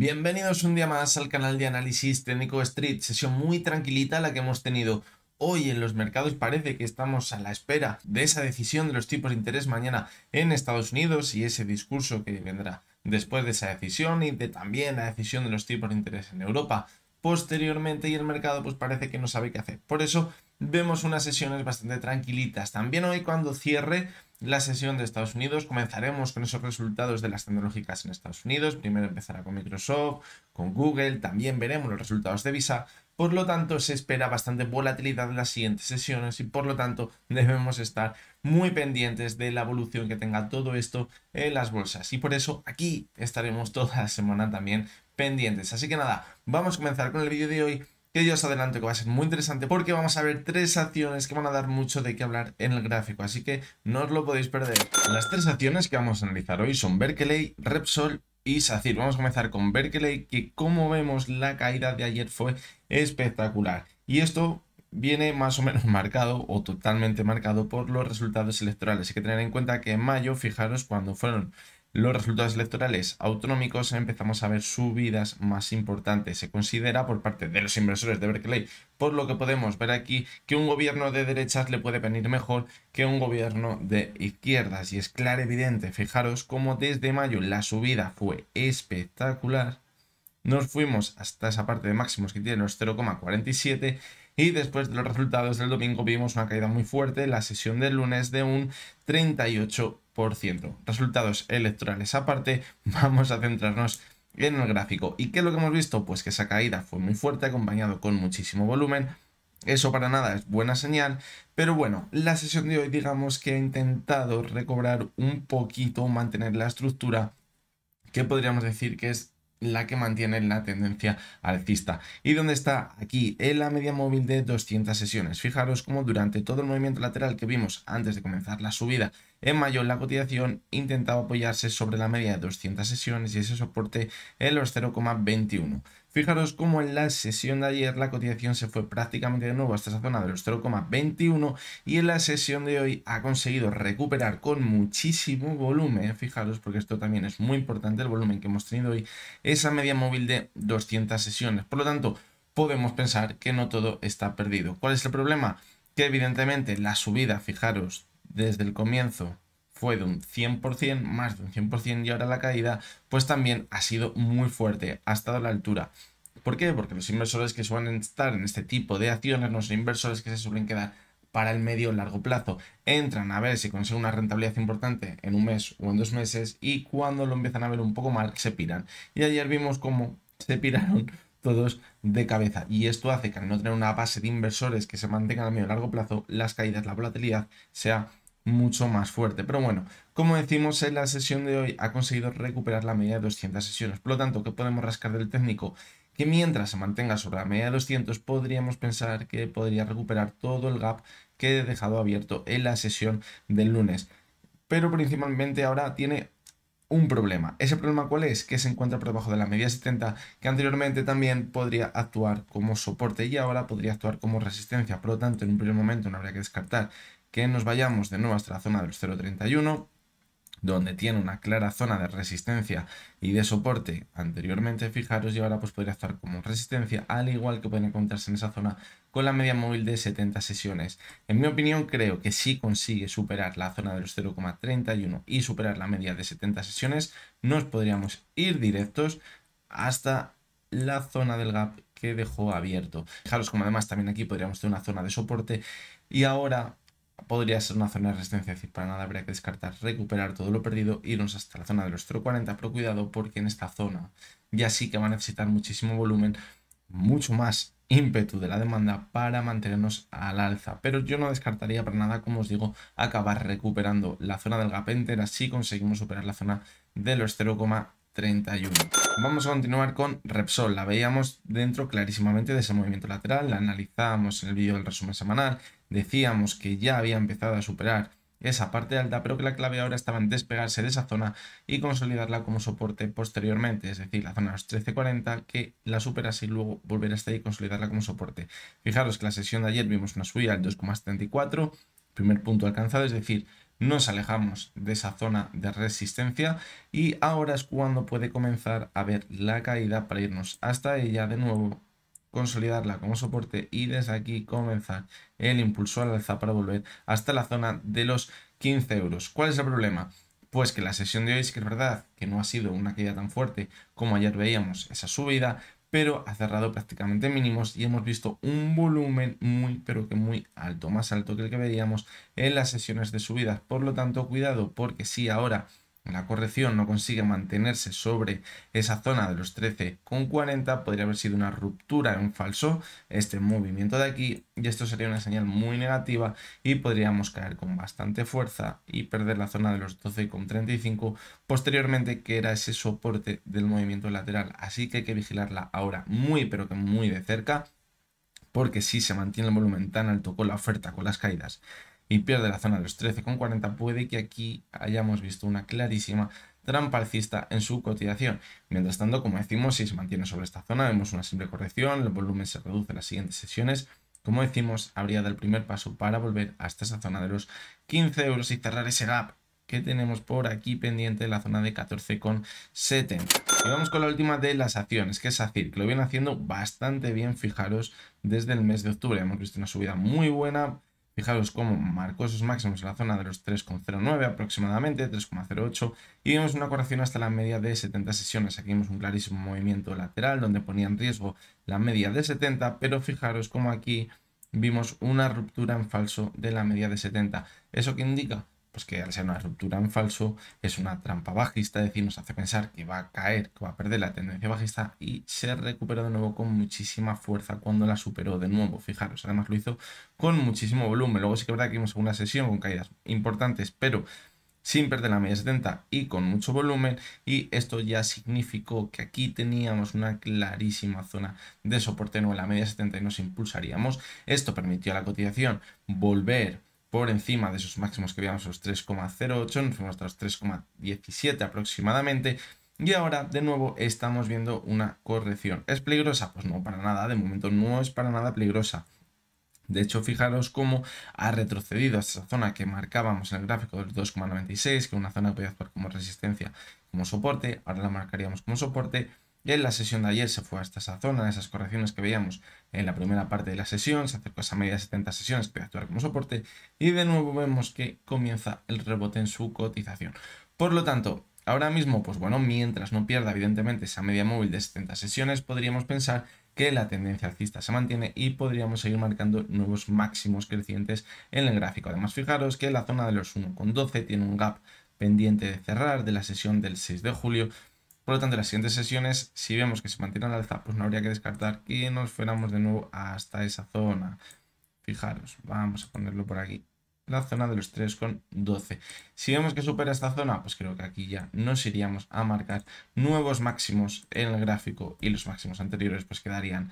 Bienvenidos un día más al canal de análisis técnico Street, sesión muy tranquilita la que hemos tenido hoy en los mercados. Parece que estamos a la espera de esa decisión de los tipos de interés mañana en Estados Unidos y ese discurso que vendrá después de esa decisión y de también la decisión de los tipos de interés en Europa posteriormente y el mercado pues parece que no sabe qué hacer. Por eso vemos unas sesiones bastante tranquilitas. También hoy cuando cierre la sesión de Estados Unidos, comenzaremos con esos resultados de las tecnológicas en Estados Unidos. Primero empezará con Microsoft, con Google, también veremos los resultados de Visa. Por lo tanto, se espera bastante volatilidad en las siguientes sesiones y por lo tanto debemos estar muy pendientes de la evolución que tenga todo esto en las bolsas. Y por eso aquí estaremos toda la semana también pendientes. Así que nada, vamos a comenzar con el vídeo de hoy que yo os adelanto que va a ser muy interesante porque vamos a ver tres acciones que van a dar mucho de qué hablar en el gráfico, así que no os lo podéis perder. Las tres acciones que vamos a analizar hoy son Berkeley, Repsol y SACIR. Vamos a comenzar con Berkeley, que como vemos la caída de ayer fue espectacular. Y esto viene más o menos marcado o totalmente marcado por los resultados electorales. Hay que tener en cuenta que en mayo, fijaros, cuando fueron los resultados electorales autonómicos empezamos a ver subidas más importantes. Se considera por parte de los inversores de Berkeley, por lo que podemos ver aquí, que un gobierno de derechas le puede venir mejor que un gobierno de izquierdas. Y es claro evidente, fijaros cómo desde mayo la subida fue espectacular. Nos fuimos hasta esa parte de máximos que tiene los 0,47 y después de los resultados del domingo vimos una caída muy fuerte, la sesión del lunes de un 38%. Resultados electorales aparte, vamos a centrarnos en el gráfico. ¿Y qué es lo que hemos visto? Pues que esa caída fue muy fuerte, acompañado con muchísimo volumen. Eso para nada es buena señal, pero bueno, la sesión de hoy digamos que ha intentado recobrar un poquito, mantener la estructura que podríamos decir que es la que mantiene la tendencia alcista. ¿Y dónde está? Aquí, en la media móvil de 200 sesiones. Fijaros cómo durante todo el movimiento lateral que vimos antes de comenzar la subida en mayo, la cotización intentaba apoyarse sobre la media de 200 sesiones y ese soporte en los 0,21. Fijaros cómo en la sesión de ayer la cotización se fue prácticamente de nuevo hasta esa zona de los 0,21 y en la sesión de hoy ha conseguido recuperar con muchísimo volumen, ¿eh? fijaros porque esto también es muy importante el volumen que hemos tenido hoy, esa media móvil de 200 sesiones. Por lo tanto, podemos pensar que no todo está perdido. ¿Cuál es el problema? Que evidentemente la subida, fijaros, desde el comienzo fue de un 100%, más de un 100% y ahora la caída, pues también ha sido muy fuerte, ha estado a la altura. ¿Por qué? Porque los inversores que suelen estar en este tipo de acciones, los inversores que se suelen quedar para el medio o largo plazo, entran a ver si consiguen una rentabilidad importante en un mes o en dos meses y cuando lo empiezan a ver un poco mal, se piran. Y ayer vimos cómo se piraron todos de cabeza. Y esto hace que al no tener una base de inversores que se mantengan a medio o largo plazo, las caídas, la volatilidad sea mucho más fuerte. Pero bueno, como decimos en la sesión de hoy, ha conseguido recuperar la media de 200 sesiones. Por lo tanto, que podemos rascar del técnico? Que mientras se mantenga sobre la media de 200, podríamos pensar que podría recuperar todo el gap que he dejado abierto en la sesión del lunes. Pero principalmente ahora tiene un problema. ¿Ese problema cuál es? Que se encuentra por debajo de la media 70, que anteriormente también podría actuar como soporte y ahora podría actuar como resistencia. Por lo tanto, en un primer momento no habría que descartar que nos vayamos de nuevo hasta la zona del 0.31, donde tiene una clara zona de resistencia y de soporte anteriormente, fijaros, y ahora pues podría estar como resistencia, al igual que puede encontrarse en esa zona con la media móvil de 70 sesiones. En mi opinión, creo que si consigue superar la zona de los 0,31 y superar la media de 70 sesiones, nos podríamos ir directos hasta la zona del gap que dejó abierto. Fijaros como además también aquí podríamos tener una zona de soporte y ahora podría ser una zona de resistencia, es decir, para nada habría que descartar recuperar todo lo perdido, irnos hasta la zona de los 0.40, pero cuidado porque en esta zona ya sí que va a necesitar muchísimo volumen, mucho más ímpetu de la demanda para mantenernos al alza. Pero yo no descartaría para nada, como os digo, acabar recuperando la zona del gap entera si conseguimos superar la zona de los 0,40 Vamos a continuar con Repsol. La veíamos dentro clarísimamente de ese movimiento lateral, la analizábamos en el vídeo del resumen semanal, decíamos que ya había empezado a superar esa parte alta, pero que la clave ahora estaba en despegarse de esa zona y consolidarla como soporte posteriormente, es decir, la zona de los 13.40, que la superase y luego volver hasta ahí y consolidarla como soporte. Fijaros que la sesión de ayer vimos una subida al 2,74, primer punto alcanzado, es decir, nos alejamos de esa zona de resistencia y ahora es cuando puede comenzar a ver la caída para irnos hasta ella de nuevo consolidarla como soporte y desde aquí comenzar el impulso al alza para volver hasta la zona de los 15 euros. ¿Cuál es el problema? Pues que la sesión de hoy es que es verdad que no ha sido una caída tan fuerte como ayer veíamos esa subida, pero ha cerrado prácticamente mínimos y hemos visto un volumen muy, pero que muy alto, más alto que el que veíamos en las sesiones de subidas. Por lo tanto, cuidado porque si ahora la corrección no consigue mantenerse sobre esa zona de los 13,40, podría haber sido una ruptura en falso este movimiento de aquí y esto sería una señal muy negativa y podríamos caer con bastante fuerza y perder la zona de los 12,35 posteriormente que era ese soporte del movimiento lateral, así que hay que vigilarla ahora muy pero que muy de cerca porque si se mantiene el volumen tan alto con la oferta, con las caídas y pierde la zona de los 13,40, puede que aquí hayamos visto una clarísima trampa alcista en su cotización. Mientras tanto, como decimos, si se mantiene sobre esta zona, vemos una simple corrección, el volumen se reduce en las siguientes sesiones. Como decimos, habría dado el primer paso para volver hasta esa zona de los 15 euros y cerrar ese gap que tenemos por aquí pendiente la zona de 14,70. Y vamos con la última de las acciones, que es ACIR, que lo viene haciendo bastante bien, fijaros, desde el mes de octubre. Hemos visto una subida muy buena, Fijaros cómo marcó esos máximos en la zona de los 3,09 aproximadamente, 3,08 y vimos una corrección hasta la media de 70 sesiones. Aquí vimos un clarísimo movimiento lateral donde ponía en riesgo la media de 70, pero fijaros cómo aquí vimos una ruptura en falso de la media de 70. ¿Eso qué indica? Pues que al ser una ruptura en falso es una trampa bajista, es decir, nos hace pensar que va a caer, que va a perder la tendencia bajista y se recuperó de nuevo con muchísima fuerza cuando la superó de nuevo, fijaros, además lo hizo con muchísimo volumen, luego sí que es verdad que vimos una sesión con caídas importantes, pero sin perder la media 70 y con mucho volumen y esto ya significó que aquí teníamos una clarísima zona de soporte no la media 70 y nos impulsaríamos esto permitió a la cotización volver por encima de esos máximos que veíamos, los 3,08, nos fuimos hasta los 3,17 aproximadamente. Y ahora, de nuevo, estamos viendo una corrección. ¿Es peligrosa? Pues no, para nada, de momento no es para nada peligrosa. De hecho, fijaros cómo ha retrocedido a esa zona que marcábamos en el gráfico del 2,96, que es una zona que podía actuar como resistencia, como soporte, ahora la marcaríamos como soporte, en la sesión de ayer se fue hasta esa zona, esas correcciones que veíamos en la primera parte de la sesión, se acercó a esa media de 70 sesiones puede actuar como soporte y de nuevo vemos que comienza el rebote en su cotización. Por lo tanto, ahora mismo, pues bueno, mientras no pierda evidentemente esa media móvil de 70 sesiones, podríamos pensar que la tendencia alcista se mantiene y podríamos seguir marcando nuevos máximos crecientes en el gráfico. Además, fijaros que la zona de los 1,12 tiene un gap pendiente de cerrar de la sesión del 6 de julio, por lo tanto, en las siguientes sesiones, si vemos que se mantiene la alza, pues no habría que descartar que nos fuéramos de nuevo hasta esa zona. Fijaros, vamos a ponerlo por aquí. La zona de los 3,12. Si vemos que supera esta zona, pues creo que aquí ya nos iríamos a marcar nuevos máximos en el gráfico y los máximos anteriores pues quedarían,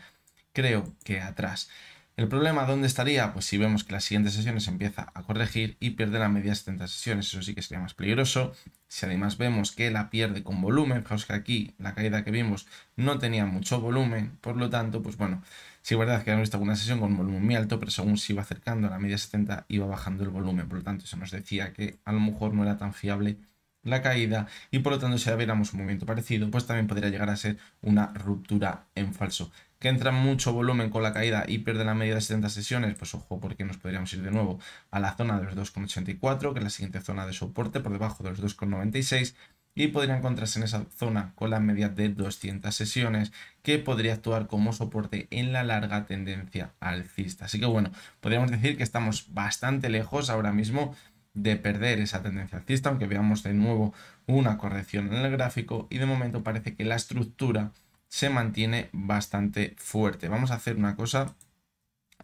creo que atrás. El problema, ¿dónde estaría? Pues si vemos que las siguientes sesiones empieza a corregir y pierde la media de 70 sesiones, eso sí que sería más peligroso. Si además vemos que la pierde con volumen, fijaos que aquí la caída que vimos no tenía mucho volumen, por lo tanto, pues bueno, sí es verdad que hemos visto alguna sesión con volumen muy alto, pero según se iba acercando a la media 70 iba bajando el volumen, por lo tanto, eso nos decía que a lo mejor no era tan fiable la caída y por lo tanto si viéramos un movimiento parecido pues también podría llegar a ser una ruptura en falso que entra mucho volumen con la caída y pierde la media de 70 sesiones, pues ojo porque nos podríamos ir de nuevo a la zona de los 2,84, que es la siguiente zona de soporte por debajo de los 2,96 y podría encontrarse en esa zona con la media de 200 sesiones que podría actuar como soporte en la larga tendencia alcista. Así que bueno, podríamos decir que estamos bastante lejos ahora mismo de perder esa tendencia alcista, aunque veamos de nuevo una corrección en el gráfico y de momento parece que la estructura se mantiene bastante fuerte. Vamos a hacer una cosa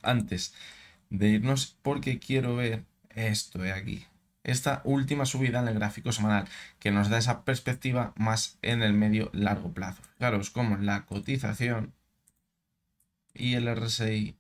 antes de irnos porque quiero ver esto de eh, aquí. Esta última subida en el gráfico semanal que nos da esa perspectiva más en el medio largo plazo. Fijaros como la cotización y el RSI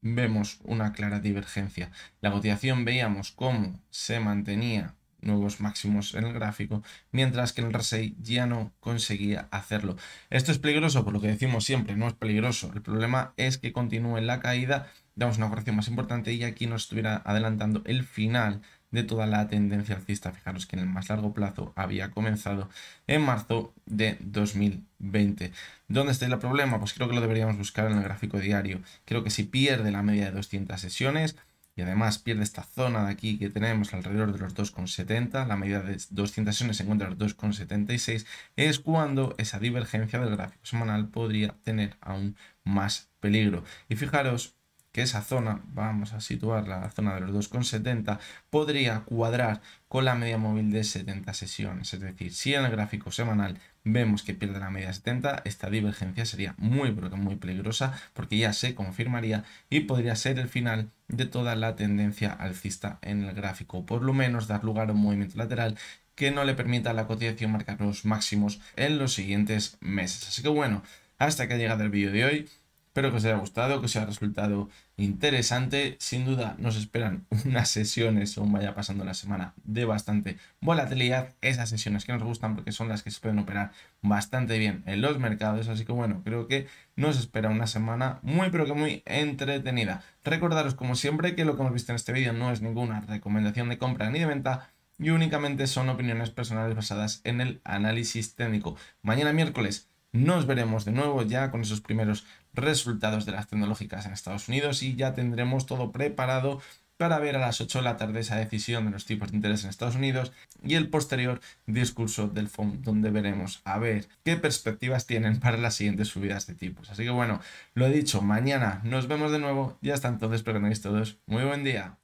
vemos una clara divergencia. La cotización veíamos cómo se mantenía nuevos máximos en el gráfico, mientras que el RSI ya no conseguía hacerlo. Esto es peligroso, por lo que decimos siempre, no es peligroso. El problema es que continúe la caída, damos una corrección más importante y aquí nos estuviera adelantando el final de toda la tendencia alcista. Fijaros que en el más largo plazo había comenzado en marzo de 2020. ¿Dónde está el problema? Pues creo que lo deberíamos buscar en el gráfico diario. Creo que si pierde la media de 200 sesiones, y además pierde esta zona de aquí que tenemos alrededor de los 2,70, la medida de 200 sesiones se encuentra en los 2,76, es cuando esa divergencia del gráfico semanal podría tener aún más peligro. Y fijaros, que esa zona, vamos a situar la zona de los 2,70, podría cuadrar con la media móvil de 70 sesiones. Es decir, si en el gráfico semanal vemos que pierde la media 70, esta divergencia sería muy, muy peligrosa porque ya se confirmaría y podría ser el final de toda la tendencia alcista en el gráfico. Por lo menos dar lugar a un movimiento lateral que no le permita a la cotización marcar los máximos en los siguientes meses. Así que bueno, hasta que ha llegado el vídeo de hoy. Espero que os haya gustado, que os haya resultado interesante. Sin duda nos esperan unas sesiones, aún vaya pasando la semana, de bastante volatilidad. Esas sesiones que nos gustan porque son las que se pueden operar bastante bien en los mercados. Así que bueno, creo que nos espera una semana muy pero que muy entretenida. Recordaros como siempre que lo que hemos visto en este vídeo no es ninguna recomendación de compra ni de venta y únicamente son opiniones personales basadas en el análisis técnico. Mañana miércoles nos veremos de nuevo ya con esos primeros resultados de las tecnológicas en Estados Unidos y ya tendremos todo preparado para ver a las 8 de la tarde esa decisión de los tipos de interés en Estados Unidos y el posterior discurso del FOM, donde veremos a ver qué perspectivas tienen para las siguientes subidas de tipos. Así que bueno, lo he dicho, mañana nos vemos de nuevo y hasta entonces, espero que tengáis todos muy buen día.